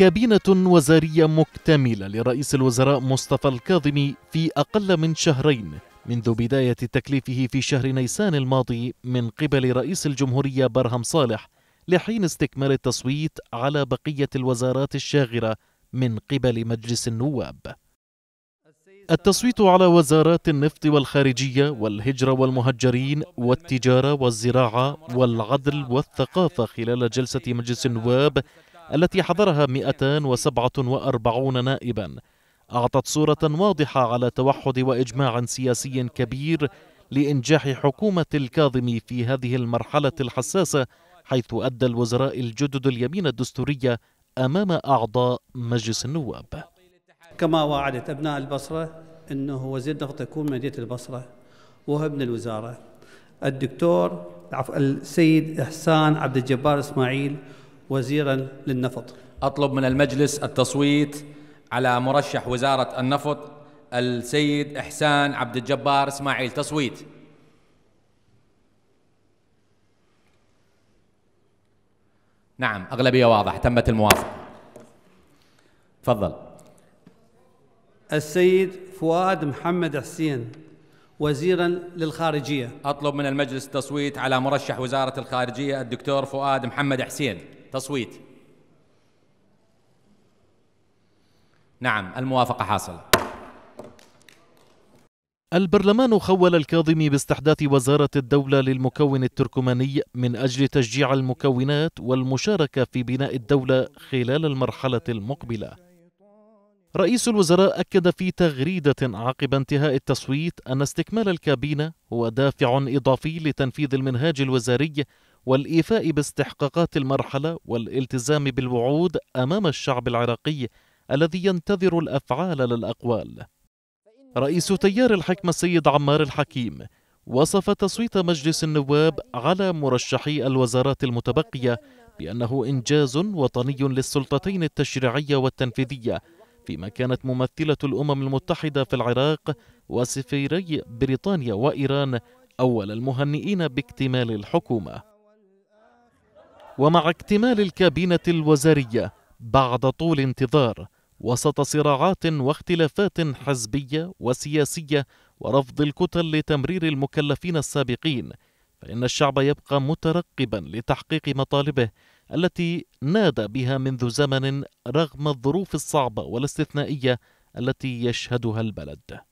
كابينة وزارية مكتملة لرئيس الوزراء مصطفى الكاظمي في أقل من شهرين منذ بداية تكليفه في شهر نيسان الماضي من قبل رئيس الجمهورية برهم صالح لحين استكمال التصويت على بقية الوزارات الشاغرة من قبل مجلس النواب التصويت على وزارات النفط والخارجية والهجرة والمهجرين والتجارة والزراعة والعدل والثقافة خلال جلسة مجلس النواب التي حضرها 247 نائبا أعطت صورة واضحة على توحد وإجماع سياسي كبير لإنجاح حكومة الكاظم في هذه المرحلة الحساسة حيث أدى الوزراء الجدد اليمين الدستورية أمام أعضاء مجلس النواب كما وعدت أبناء البصرة أنه وزير النفط يكون مدينة البصرة وهو ابن الوزارة الدكتور السيد إحسان عبد الجبار إسماعيل وزيرا للنفط أطلب من المجلس التصويت على مرشح وزارة النفط السيد إحسان عبد الجبار إسماعيل تصويت نعم أغلبية واضحة تمت الموافقة تفضل السيد فؤاد محمد حسين وزيرا للخارجية أطلب من المجلس التصويت على مرشح وزارة الخارجية الدكتور فؤاد محمد حسين تصويت نعم الموافقة حاصلة البرلمان خول الكاظمي باستحداث وزارة الدولة للمكون التركماني من أجل تشجيع المكونات والمشاركة في بناء الدولة خلال المرحلة المقبلة. رئيس الوزراء أكد في تغريدة عقب انتهاء التصويت أن استكمال الكابينة هو دافع إضافي لتنفيذ المنهاج الوزاري والإيفاء باستحقاقات المرحلة والالتزام بالوعود أمام الشعب العراقي الذي ينتظر الأفعال لا الأقوال رئيس تيار الحكمة السيد عمار الحكيم وصف تصويت مجلس النواب على مرشحي الوزارات المتبقية بأنه إنجاز وطني للسلطتين التشريعية والتنفيذية فيما كانت ممثلة الأمم المتحدة في العراق وسفيري بريطانيا وإيران أول المهنئين باكتمال الحكومة ومع اكتمال الكابينة الوزارية بعد طول انتظار وسط صراعات واختلافات حزبية وسياسية ورفض الكتل لتمرير المكلفين السابقين فإن الشعب يبقى مترقبا لتحقيق مطالبه التي نادى بها منذ زمن رغم الظروف الصعبة والاستثنائية التي يشهدها البلد